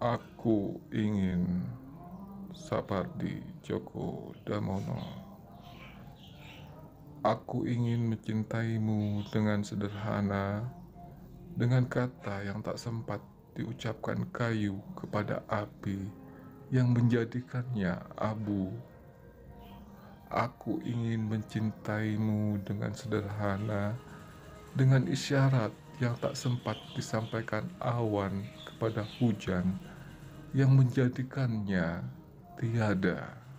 Aku ingin Sapardi Joko Damono. Aku ingin mencintaimu dengan sederhana, dengan kata yang tak sempat diucapkan kayu kepada api yang menjadikannya abu. Aku ingin mencintaimu dengan sederhana, dengan isyarat yang tak sempat disampaikan awan kepada hujan yang menjadikannya tiada.